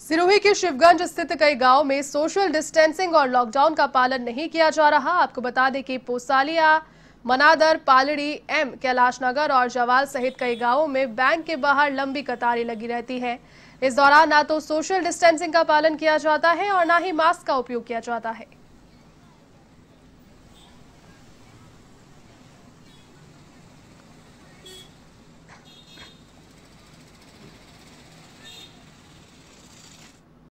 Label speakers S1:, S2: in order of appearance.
S1: सिरोही के शिवगंज स्थित कई गांव में सोशल डिस्टेंसिंग और लॉकडाउन का पालन नहीं किया जा रहा आपको बता दें कि पोसालिया मनादर पालड़ी एम कैलाश नगर और जवाल सहित कई गांवों में बैंक के बाहर लंबी कतारें लगी रहती है इस दौरान ना तो सोशल डिस्टेंसिंग का पालन किया जाता है और ना ही मास्क का उपयोग किया जाता है